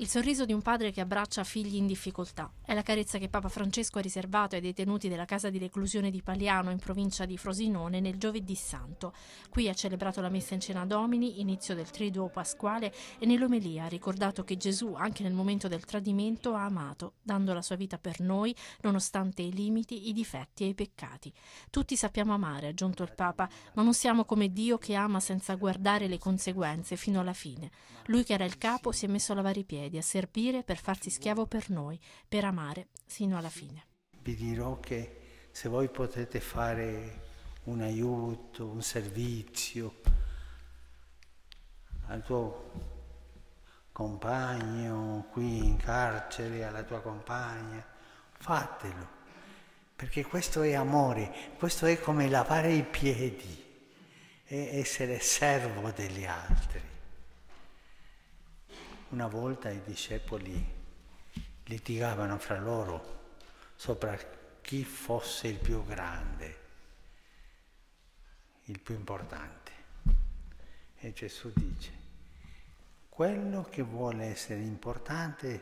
Il sorriso di un padre che abbraccia figli in difficoltà è la carezza che Papa Francesco ha riservato ai detenuti della casa di reclusione di Paliano in provincia di Frosinone nel giovedì santo. Qui ha celebrato la messa in cena domini, inizio del triduo pasquale e nell'omelia ha ricordato che Gesù anche nel momento del tradimento ha amato, dando la sua vita per noi nonostante i limiti, i difetti e i peccati. Tutti sappiamo amare, ha aggiunto il Papa, ma non siamo come Dio che ama senza guardare le conseguenze fino alla fine. Lui che era il capo si è messo a lavare i piedi a servire per farsi schiavo per noi, per amare sino alla fine. Vi dirò che se voi potete fare un aiuto, un servizio al tuo compagno qui in carcere, alla tua compagna, fatelo, perché questo è amore, questo è come lavare i piedi e essere servo degli altri. Una volta i discepoli litigavano fra loro sopra chi fosse il più grande, il più importante. E Gesù dice, quello che vuole essere importante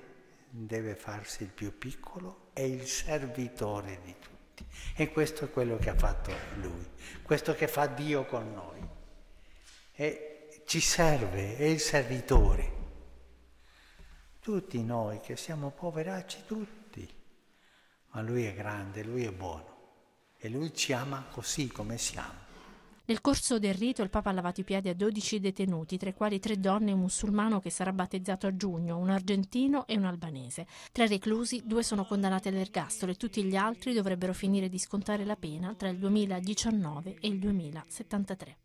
deve farsi il più piccolo e il servitore di tutti. E questo è quello che ha fatto lui, questo che fa Dio con noi. E ci serve, è il servitore. Tutti noi che siamo poveracci, tutti. Ma Lui è grande, Lui è buono e Lui ci ama così come siamo. Nel corso del rito il Papa ha lavato i piedi a 12 detenuti, tra i quali tre donne e un musulmano che sarà battezzato a giugno, un argentino e un albanese. Tra i reclusi, due sono condannati all'ergastolo e tutti gli altri dovrebbero finire di scontare la pena tra il 2019 e il 2073.